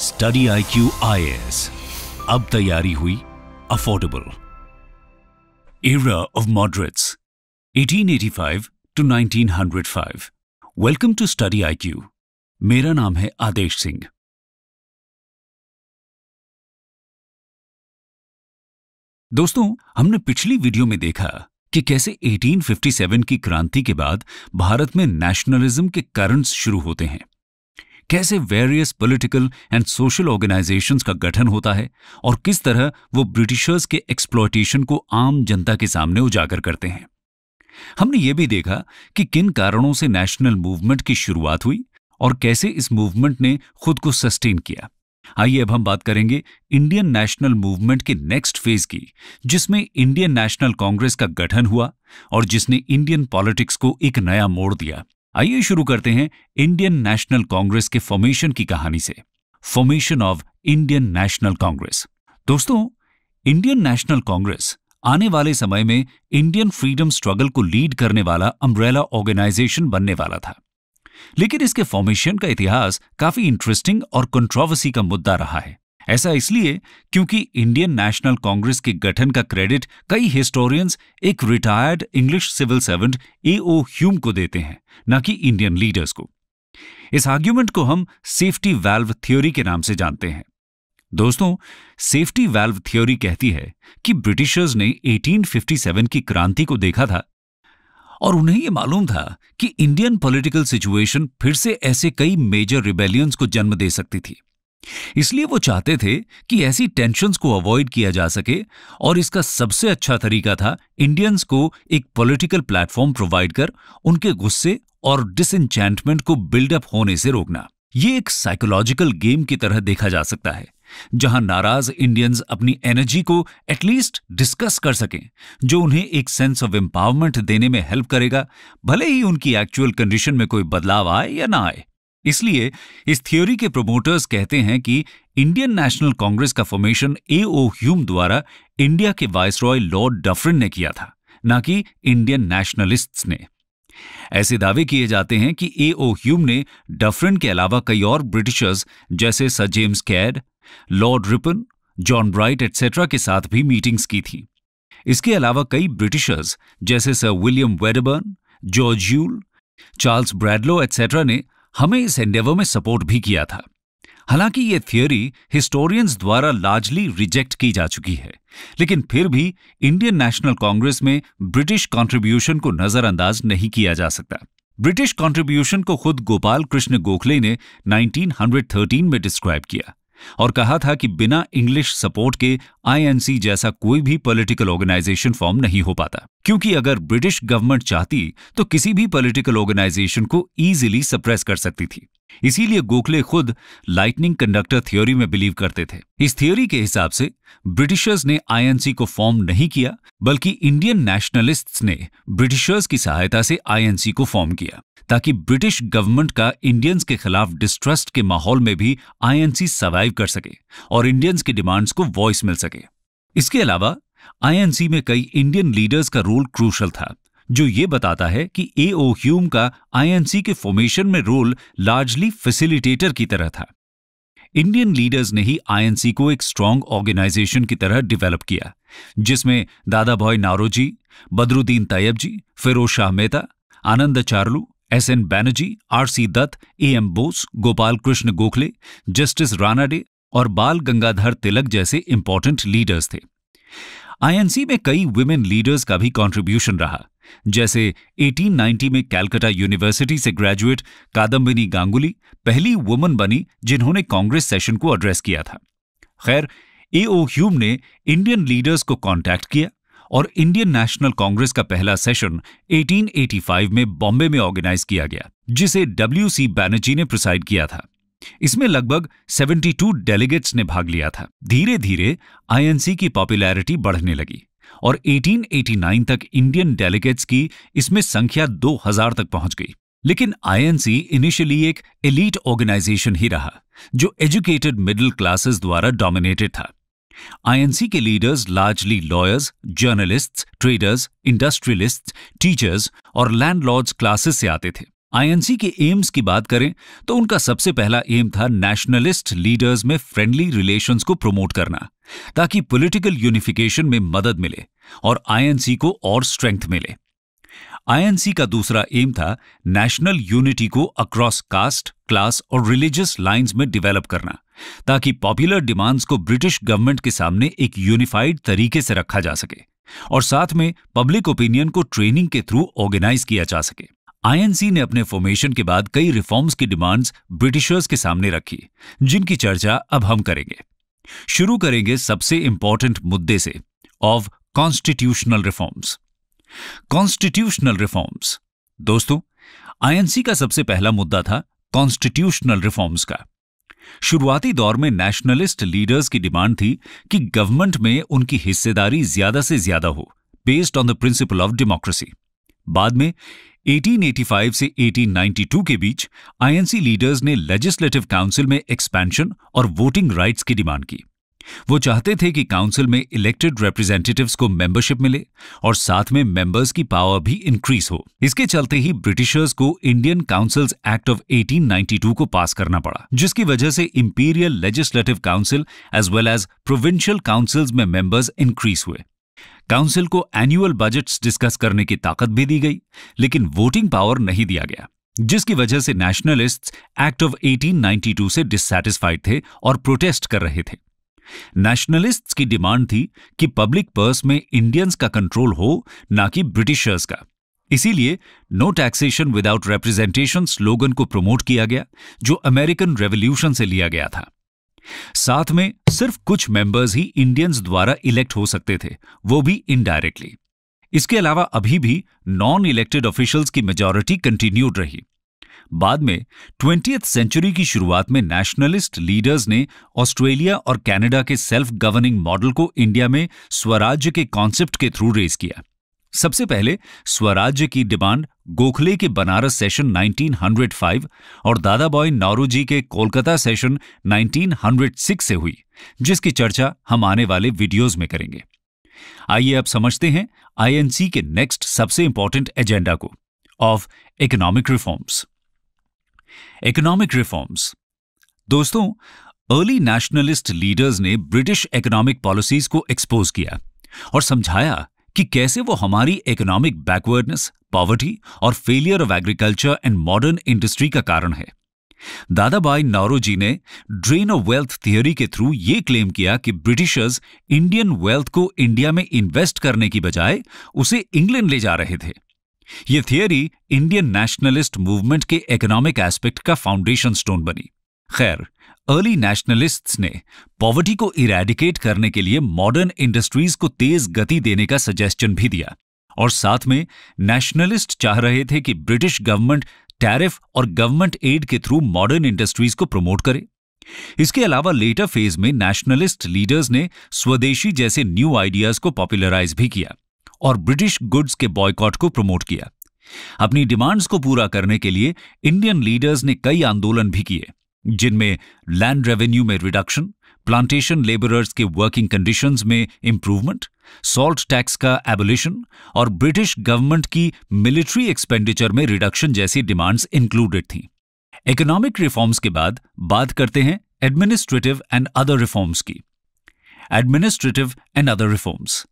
study I Q I S अब तैयारी हुई affordable era of moderates 1885 to 1905 welcome to study I Q मेरा नाम है आदेश सिंह दोस्तों हमने पिछली वीडियो में देखा कि कैसे 1857 की क्रांति के बाद भारत में नेशनलिज्म के करंट्स शुरू होते हैं कैसे various political and social organisations का गठन होता है और किस तरह वो ब्रिटिशर्स के एक्सप्लॉटेशन को आम जनता के सामने उजागर करते हैं हमने ये भी देखा कि किन कारणों से नेशनल मूवमेंट की शुरुआत हुई और कैसे इस मूवमेंट ने खुद को सस्टेन किया आइए अब हम बात करेंगे इंडियन नेशनल मूवमेंट के नेक्स्ट फेज की जिसमें इंडियन नेशनल कांग्रेस का गठन हुआ और जिसने इंडियन पॉलिटिक्स को एक नया मोड़ दिया आइए शुरू करते हैं इंडियन नेशनल कांग्रेस के फॉर्मेशन की कहानी से formation of Indian National Congress दोस्तों इंडियन नेशनल कांग्रेस आने वाले समय में इंडियन फ्रीडम स्ट्रगल को लीड करने वाला अम्ब्रेला ऑर्गेनाइजेशन बनने वाला था लेकिन इसके फॉर्मेशन का इतिहास काफी इंटरेस्टिंग और कंट्रोवर्सी का मुद्दा रहा है ऐसा इसलिए क्योंकि इंडियन नेशनल कांग्रेस के गठन का क्रेडिट कई हिस्टोरियंस एक retired English civil servant A O Hume को देते हैं न कि इंडियन लीडर्स को इस आर्ग्यूमेंट को हम सेफ्टी वैल्व थ्योरी के नाम से जानते हैं दोस्तों सेफ्टी वैल्व थ्योरी कहती है कि ब्रिटिशर्स ने 1857 की क्रांति को देखा था और उन्हें यह मालूम था कि इंडियन पॉलिटिकल सिचुएशन फिर से ऐसे कई मेजर रिबेलियंस को जन्म दे सकती थी इसलिए वो चाहते थे कि ऐसी टेंशन्स को अवॉइड किया जा सके और इसका सबसे अच्छा तरीका था इंडियंस को एक पॉलिटिकल प्लेटफॉर्म प्रोवाइड कर उनके गुस्से और डिसइंचैंटमेंट को बिल्डअप होने से रोकना ये एक साइकोलॉजिकल गेम की तरह देखा जा सकता है जहां नाराज इंडियंस अपनी एनर्जी को एटलीस्ट डिस्कस कर सकें जो उन्हें एक सेंस ऑफ एम्पावरमेंट देने में हेल्प करेगा भले ही उनकी एक्चुअल कंडीशन में कोई बदलाव आए या ना आए इसलिए इस थ्योरी के प्रोमोटर्स कहते हैं कि इंडियन नेशनल कांग्रेस का फॉर्मेशन ए ओ ह्यूम द्वारा इंडिया के रॉय लॉर्ड डफरिन ने किया था न कि इंडियन नेशनलिस्ट्स ने ऐसे दावे किए जाते हैं कि ए ओ ह्यूम ने डफरिन के अलावा कई और ब्रिटिशर्स जैसे Sir James Caird Lord Ripon John Bright etcetera के साथ भी मीटिंग्स की थी इसके अलावा कई ब्रिटिशर्स जैसे Sir William Wedderburn George Yule Charles Bradlaugh etcetera ने हमें इस एंडेवर में सपोर्ट भी किया था हालांकि ये थियोरी हिस्टोरियंस द्वारा लार्जली रिजेक्ट की जा चुकी है लेकिन फिर भी इंडियन नेशनल कांग्रेस में ब्रिटिश कंट्रीब्यूशन को नजरअंदाज नहीं किया जा सकता ब्रिटिश कंट्रीब्यूशन को खुद गोपाल कृष्ण गोखले ने 1913 में डिस्क्राइब किया और कहा था कि बिना इंग्लिश सपोर्ट के आईएनसी जैसा कोई भी पॉलिटिकल ऑर्गेनाइजेशन फॉर्म नहीं हो पाता क्योंकि अगर ब्रिटिश गवर्नमेंट चाहती तो किसी भी पॉलिटिकल ऑर्गेनाइजेशन को इजीली सप्रेस कर सकती थी इसीलिए गोखले खुद लाइटनिंग कंडक्टर थ्योरी में बिलीव करते थे इस थ्योरी के हिसाब से ब्रिटिशर्स ने आईएनसी को फॉर्म नहीं किया बल्कि इंडियन नेशनलिस्ट्स ने ब्रिटिशर्स की सहायता से आईएनसी को फॉर्म किया ताकि ब्रिटिश गवर्नमेंट का इंडियंस के खिलाफ डिस्ट्रस्ट के माहौल में भी आईएनसी सर्वाइव कर सके और इंडियंस की डिमांड्स को वॉइस मिल सके इसके अलावा आईएनसी में कई इंडियन लीडर्स का रोल क्रूशल था जो ये बताता है कि एओ ह्यूम का आईएनसी के फॉर्मेशन में रोल लार्जली फैसिलिटेटर की तरह था इंडियन लीडर्स ने ही आईएनसी को एक स्ट्रांग ऑर्गेनाइजेशन की तरह डेवलप किया जिसमें Dadabhai Naoroji Badruddin Tyabji Firoz Shah Mehta Ananda Charlu S N Banerjee R C Dutt A M Bose Gopal Krishna Gokhale Justice Ranade और बाल गंगाधर तिलक जैसे इंपॉर्टेंट लीडर्स थे आईएनसी में कई वुमेन लीडर्स का भी कंट्रीब्यूशन रहा जैसे 1890 में कैलकाटा यूनिवर्सिटी से ग्रेजुएट कादम्बिनी गांगुली पहली वुमन बनी जिन्होंने कांग्रेस सेशन को एड्रेस किया था खैर ए ओ ह्यूम ने इंडियन लीडर्स को कांटेक्ट किया और इंडियन नेशनल कांग्रेस का पहला सेशन 1885 में बॉम्बे में ऑर्गेनाइज किया गया जिसे डब्ल्यू सी बैनर्जी ने प्रिसाइड किया था इसमें लगभग 72 डेलीगेट्स ने भाग लिया था धीरे धीरे आईएनसी की पॉपुलैरिटी बढ़ने लगी और 1889 तक इंडियन डेलीगेट्स की इसमें संख्या 2000 तक पहुंच गई लेकिन आईएनसी इनिशियली एक एलीट ऑर्गेनाइजेशन ही रहा जो एजुकेटेड मिडिल क्लासेस द्वारा डोमिनेटेड था आईएनसी के leaders largely lawyers journalists traders industrialists teachers और लैंडलॉर्ड्स क्लासेस से आते थे आईएनसी के एम्स की बात करें तो उनका सबसे पहला एम था नेशनलिस्ट लीडर्स में फ्रेंडली रिलेशंस को प्रमोट करना ताकि पॉलिटिकल यूनिफिकेशन में मदद मिले और आईएनसी को और स्ट्रेंथ मिले आईएनसी का दूसरा एम था नेशनल यूनिटी को अक्रॉस कास्ट क्लास और रिलीजियस लाइंस में डेवलप करना ताकि पॉपुलर डिमांड्स को ब्रिटिश गवर्नमेंट के सामने एक यूनिफाइड तरीके से रखा जा सके और साथ में पब्लिक ओपिनियन को ट्रेनिंग के थ्रू ऑर्गेनाइज किया जा सके आईएनसी ने अपने फॉर्मेशन के बाद कई रिफॉर्म्स की डिमांड्स ब्रिटिशर्स के सामने रखी जिनकी चर्चा अब हम करेंगे शुरू करेंगे सबसे इंपॉर्टेंट मुद्दे से of constitutional reforms constitutional reforms दोस्तों आईएनसी का सबसे पहला मुद्दा था कॉन्स्टिट्यूशनल रिफॉर्म्स का शुरुआती दौर में नेशनलिस्ट लीडर्स की डिमांड थी कि गवर्नमेंट में उनकी हिस्सेदारी ज्यादा से ज्यादा हो based on the principle of democracy बाद में 1885 से 1892 के बीच आईएनसी लीडर्स ने लेजिस्लेटिव काउंसिल में एक्सपेंशन और वोटिंग राइट्स की डिमांड की वो चाहते थे कि काउंसिल में इलेक्टेड रिप्रेजेंटेटिव्स को मेंबरशिप मिले और साथ में मेंबर्स की पावर भी इंक्रीज हो इसके चलते ही ब्रिटिशर्स को इंडियन काउंसिल्स एक्ट ऑफ 1892 को पास करना पड़ा जिसकी वजह से imperial legislative council as well as provincial councils में मेंबर्स इंक्रीज हुए काउंसिल को एनुअल बजट्स डिस्कस करने की ताकत भी दी गई लेकिन वोटिंग पावर नहीं दिया गया जिसकी वजह से नेशनलिस्ट्स एक्ट ऑफ 1892 से डिससेटिस्फाइड थे और प्रोटेस्ट कर रहे थे नेशनलिस्ट्स की डिमांड थी कि पब्लिक पर्स में इंडियंस का कंट्रोल हो ना कि ब्रिटिशर्स का इसीलिए no taxation without representation slogan को प्रमोट किया गया जो अमेरिकन रेवोल्यूशन से लिया गया था साथ में सिर्फ कुछ मेंबर्स ही इंडियंस द्वारा इलेक्ट हो सकते थे वो भी इनडायरेक्टली इसके अलावा अभी भी नॉन इलेक्टेड ऑफिशियल्स की मेजॉरिटी कंटिन्यूड रही बाद में ट्वेंटी सेंचुरी की शुरुआत में नेशनलिस्ट लीडर्स ने ऑस्ट्रेलिया और कनाडा के सेल्फ गवर्निंग मॉडल को इंडिया में स्वराज्य के कॉन्सेप्ट के थ्रू रेज किया सबसे पहले स्वराज्य की डिमांड गोखले के बनारस सेशन 1905 और दादाबॉय जी के कोलकाता सेशन 1906 से हुई जिसकी चर्चा हम आने वाले वीडियोस में करेंगे आइए अब समझते हैं आईएनसी के नेक्स्ट सबसे इंपॉर्टेंट एजेंडा को of economic reforms economic reforms दोस्तों अर्ली नेशनलिस्ट लीडर्स ने ब्रिटिश इकोनॉमिक पॉलिसीज को एक्सपोज किया और समझाया कि कैसे वो हमारी इकोनॉमिक बैकवर्डनेस पॉवर्टी और failure of agriculture and modern industry का कारण है दादाबाई नौरोजी ने ड्रेन ऑफ वेल्थ थियोरी के थ्रू ये क्लेम किया कि ब्रिटिशर्स इंडियन वेल्थ को इंडिया में इन्वेस्ट करने की बजाय उसे इंग्लैंड ले जा रहे थे ये थियोरी इंडियन नेशनलिस्ट मूवमेंट के इकोनॉमिक एस्पेक्ट का फाउंडेशन स्टोन बनी खैर अर्ली नेशनलिस्ट्स ने पॉवर्टी को इरेडिकेट करने के लिए मॉडर्न इंडस्ट्रीज को तेज गति देने का सजेशन भी दिया और साथ में नेशनलिस्ट चाह रहे थे कि ब्रिटिश गवर्नमेंट टैरिफ और गवर्नमेंट एड के थ्रू मॉडर्न इंडस्ट्रीज को प्रमोट करे इसके अलावा लेटर फेज में नेशनलिस्ट लीडर्स ने स्वदेशी जैसे न्यू आइडियाज को पॉपुलराइज भी किया और ब्रिटिश गुड्स के बॉयकॉट को प्रमोट किया अपनी डिमांड्स को पूरा करने के लिए इंडियन लीडर्स ने कई आंदोलन भी किए जिनमें लैंड रेवेन्यू में रिडक्शन प्लांटेशन लेबरर्स के वर्किंग कंडीशंस में इंप्रूवमेंट सॉल्ट टैक्स का एबोलिशन और ब्रिटिश गवर्नमेंट की मिलिट्री एक्सपेंडिचर में रिडक्शन जैसी डिमांड्स इंक्लूडेड थीं इकोनॉमिक रिफॉर्म्स के बाद बात करते हैं एडमिनिस्ट्रेटिव एंड अदर रिफॉर्म्स की administrative and other reforms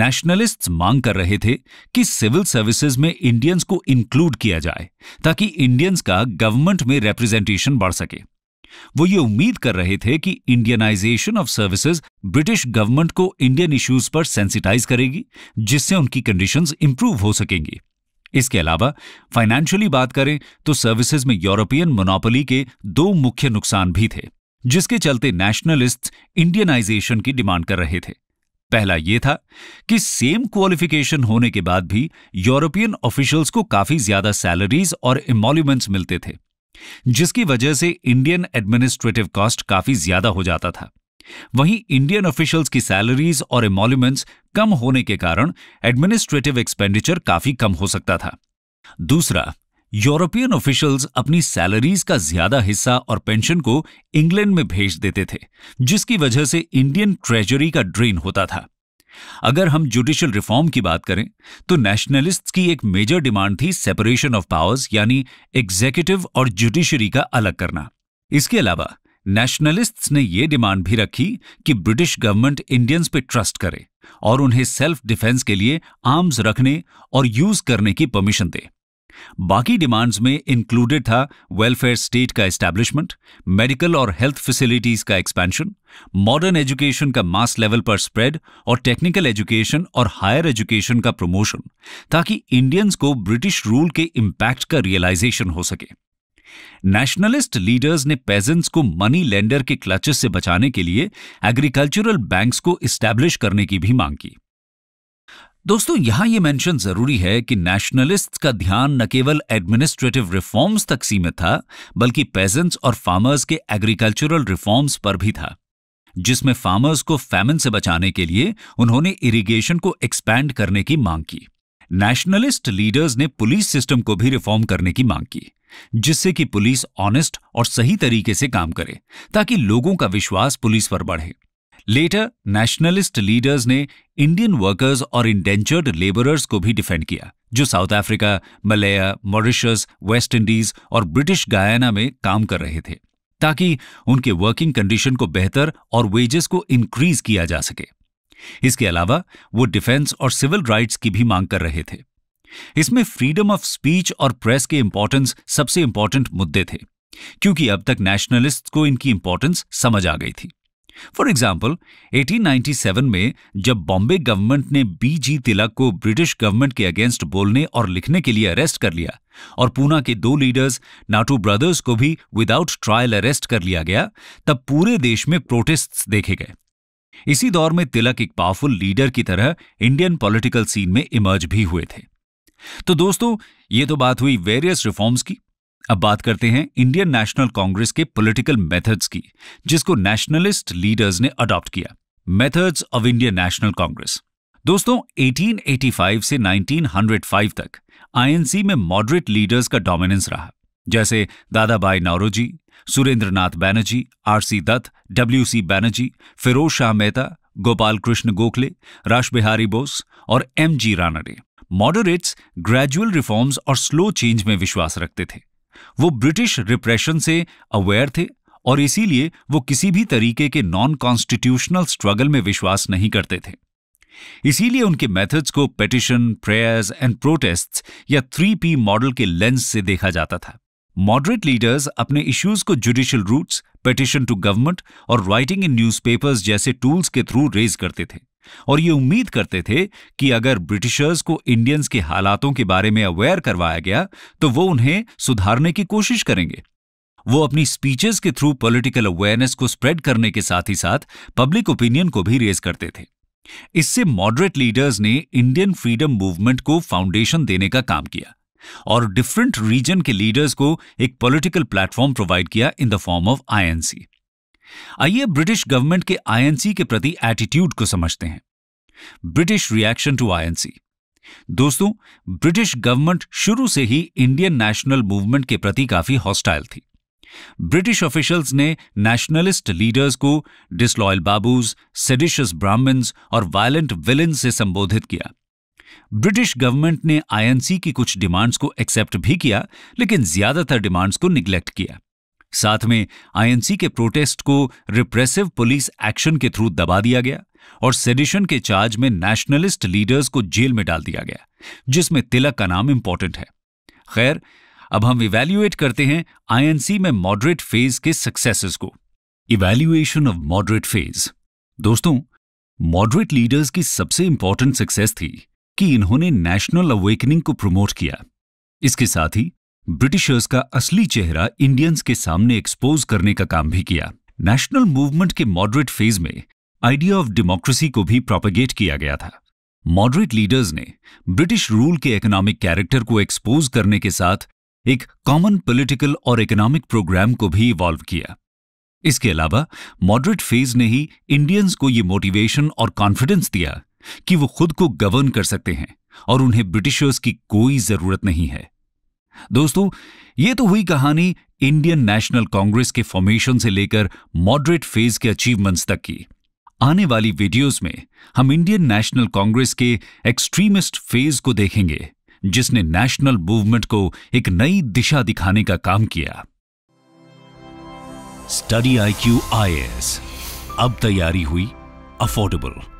nationalists मांग कर रहे थे कि सिविल सर्विसेज में इंडियंस को इंक्लूड किया जाए ताकि इंडियंस का गवर्नमेंट में रिप्रेजेंटेशन बढ़ सके वो ये उम्मीद कर रहे थे कि Indianisation of services British government को इंडियन इश्यूज पर सेंसिटाइज करेगी जिससे उनकी कंडीशंस इंप्रूव हो सकेंगी इसके अलावा फाइनेंशियली बात करें तो सर्विसेज में यूरोपियन मोनोपोली के दो मुख्य नुकसान भी थे जिसके चलते नेशनलिस्ट इंडियनाइजेशन की डिमांड कर रहे थे पहला यह था कि सेम क्वालिफिकेशन होने के बाद भी यूरोपियन ऑफिशियल्स को काफी ज्यादा सैलरीज और इमोल्यूमेंट्स मिलते थे जिसकी वजह से इंडियन एडमिनिस्ट्रेटिव कॉस्ट काफी ज्यादा हो जाता था वहीं इंडियन ऑफिशियल्स की सैलरीज और इमोल्यूमेंट्स कम होने के कारण एडमिनिस्ट्रेटिव एक्सपेंडिचर काफी कम हो सकता था दूसरा यूरोपियन ऑफिशियल्स अपनी सैलरीज का ज्यादा हिस्सा और पेंशन को इंग्लैंड में भेज देते थे जिसकी वजह से इंडियन ट्रेजरी का ड्रेन होता था अगर हम जुडिशियल रिफॉर्म की बात करें तो नेशनलिस्ट्स की एक मेजर डिमांड थी सेपरेशन ऑफ पावर्स यानी एग्जीक्यूटिव और जुडिशरी का अलग करना इसके अलावा नेशनलिस्ट्स ने यह डिमांड भी रखी कि ब्रिटिश गवर्नमेंट इंडियंस पे ट्रस्ट करे और उन्हें सेल्फ डिफेंस के लिए आर्म्स रखने और यूज करने की परमिशन दे बाकी डिमांड्स में इंक्लूडेड था वेलफेयर स्टेट का एस्टैब्लिशमेंट मेडिकल और हेल्थ फैसिलिटीज का एक्सपेंशन मॉडर्न एजुकेशन का मास लेवल पर स्प्रेड और टेक्निकल एजुकेशन और हायर एजुकेशन का प्रमोशन ताकि इंडियंस को ब्रिटिश रूल के इम्पैक्ट का रियलाइजेशन हो सके नेशनलिस्ट लीडर्स ने पेजेंट्स को मनी लेंडर के क्लचेस से बचाने के लिए एग्रीकल्चरल बैंक्स को इस्टैब्लिश करने की भी मांग की दोस्तों यहां यह मेंशन जरूरी है कि नेशनलिस्ट का ध्यान न केवल एडमिनिस्ट्रेटिव रिफॉर्म्स तक सीमित था बल्कि पेजेंट्स और फार्मर्स के एग्रीकल्चरल रिफॉर्म्स पर भी था जिसमें फार्मर्स को फैमिन से बचाने के लिए उन्होंने इरिगेशन को एक्सपैंड करने की मांग की नेशनलिस्ट लीडर्स ने पुलिस सिस्टम को भी रिफॉर्म करने की मांग की जिससे कि पुलिस ऑनेस्ट और सही तरीके से काम करे ताकि लोगों का विश्वास पुलिस पर बढ़े लेटर नेशनलिस्ट लीडर्स ने इंडियन वर्कर्स और इंडेंचर्ड लेबरर्स को भी डिफेंड किया जो South Africa Malaya Mauritius West Indies और ब्रिटिश गायना में काम कर रहे थे ताकि उनके वर्किंग कंडीशन को बेहतर और वेजेस को इंक्रीज किया जा सके इसके अलावा वो डिफेंस और सिविल राइट्स की भी मांग कर रहे थे इसमें फ्रीडम ऑफ स्पीच और प्रेस के इंपॉर्टेंस सबसे इंपॉर्टेंट मुद्दे थे क्योंकि अब तक नेशनलिस्ट को इनकी इंपॉर्टेंस समझ आ गई थी फॉर एग्जाम्पल 1897 में जब बॉम्बे गवर्नमेंट ने बी जी तिलक को ब्रिटिश गवर्नमेंट के अगेंस्ट बोलने और लिखने के लिए अरेस्ट कर लिया और पूना के दो लीडर्स नाटू ब्रदर्स को भी विदाउट ट्रायल अरेस्ट कर लिया गया तब पूरे देश में प्रोटेस्ट देखे गए इसी दौर में तिलक एक पावरफुल लीडर की तरह इंडियन पॉलिटिकल सीन में इमर्ज भी हुए थे तो दोस्तों ये तो बात हुई वेरियस रिफॉर्म्स की अब बात करते हैं इंडियन नेशनल कांग्रेस के पॉलिटिकल मेथड्स की जिसको नेशनलिस्ट लीडर्स ने अडॉप्ट किया methods of Indian National Congress दोस्तों 1885 से 1905 तक आईएनसी में मॉडरेट लीडर्स का डोमिनेंस रहा जैसे Dadabhai Naoroji Surendra Nath Banerjee R C Dutt W C Banerjee Firoz Shah Mehta Gopal Krishna Gokhale Rajbihari Bose और M G Ranade moderates gradual reforms और स्लो चेंज में विश्वास रखते थे वो ब्रिटिश रिप्रेशन से अवेयर थे और इसीलिए वो किसी भी तरीके के नॉन कॉन्स्टिट्यूशनल स्ट्रगल में विश्वास नहीं करते थे इसीलिए उनके मेथड्स को पेटिशन प्रेयर्स एंड प्रोटेस्ट्स या थ्री पी मॉडल के लेंस से देखा जाता था मॉडरेट लीडर्स अपने इश्यूज को judicial routes petition to government और राइटिंग इन न्यूज़पेपर्स जैसे टूल्स के थ्रू रेज करते थे और ये उम्मीद करते थे कि अगर ब्रिटिशर्स को इंडियंस के हालातों के बारे में अवेयर करवाया गया तो वो उन्हें सुधारने की कोशिश करेंगे वो अपनी स्पीचेस के थ्रू पॉलिटिकल अवेयरनेस को स्प्रेड करने के साथ ही साथ पब्लिक ओपिनियन को भी रेज करते थे इससे मॉडरेट लीडर्स ने इंडियन फ्रीडम मूवमेंट को फाउंडेशन देने का काम किया और डिफरेंट रीजन के लीडर्स को एक पॉलिटिकल प्लेटफॉर्म प्रोवाइड किया in the form of INC आइए ब्रिटिश गवर्नमेंट के आईएनसी के प्रति एटीट्यूड को समझते हैं ब्रिटिश रिएक्शन टू आईएनसी दोस्तों ब्रिटिश गवर्नमेंट शुरू से ही इंडियन नेशनल मूवमेंट के प्रति काफी हॉस्टाइल थी ब्रिटिश ऑफिशियल्स ने नेशनलिस्ट लीडर्स को डिसलॉयल बाबूज सेडिशियस ब्राह्मण्स और वायलेंट विलिन से संबोधित किया ब्रिटिश गवर्नमेंट ने आईएनसी की कुछ डिमांड्स को एक्सेप्ट भी किया लेकिन ज्यादातर डिमांड्स को निग्लेक्ट किया साथ में आईएनसी के प्रोटेस्ट को रिप्रेसिव पुलिस एक्शन के थ्रू दबा दिया गया और सेडिशन के चार्ज में नेशनलिस्ट लीडर्स को जेल में डाल दिया गया जिसमें तिलक का नाम इंपॉर्टेंट है खैर अब हम इवेल्युएट करते हैं आईएनसी में मॉडरेट फेज के सक्सेसेस को इवेल्युएशन ऑफ मॉडरेट फेज दोस्तों मॉडरेट लीडर्स की सबसे इंपॉर्टेंट सक्सेस थी कि इन्होंने नेशनल अवेकनिंग को प्रमोट किया इसके साथ ही ब्रिटिशर्स का असली चेहरा इंडियंस के सामने एक्सपोज करने का काम भी किया नेशनल मूवमेंट के मॉडरेट फेज में आइडिया ऑफ डेमोक्रेसी को भी प्रोपेगेट किया गया था मॉडरेट लीडर्स ने ब्रिटिश रूल के इकोनॉमिक कैरेक्टर को एक्सपोज करने के साथ एक कॉमन पॉलिटिकल और इकोनॉमिक प्रोग्राम को भी इवॉल्व किया इसके अलावा मॉडरेट फेज ने ही इंडियंस को ये मोटिवेशन और कॉन्फिडेंस दिया कि वो खुद को गवर्न कर सकते हैं और उन्हें ब्रिटिशर्स की कोई जरूरत नहीं है दोस्तों ये तो हुई कहानी इंडियन नेशनल कांग्रेस के फॉर्मेशन से लेकर मॉडरेट फेज के अचीवमेंट्स तक की आने वाली वीडियोस में हम इंडियन नेशनल कांग्रेस के एक्सट्रीमिस्ट फेज को देखेंगे जिसने नेशनल मूवमेंट को एक नई दिशा दिखाने का काम किया study I Q I S अब तैयारी हुई अफोर्डेबल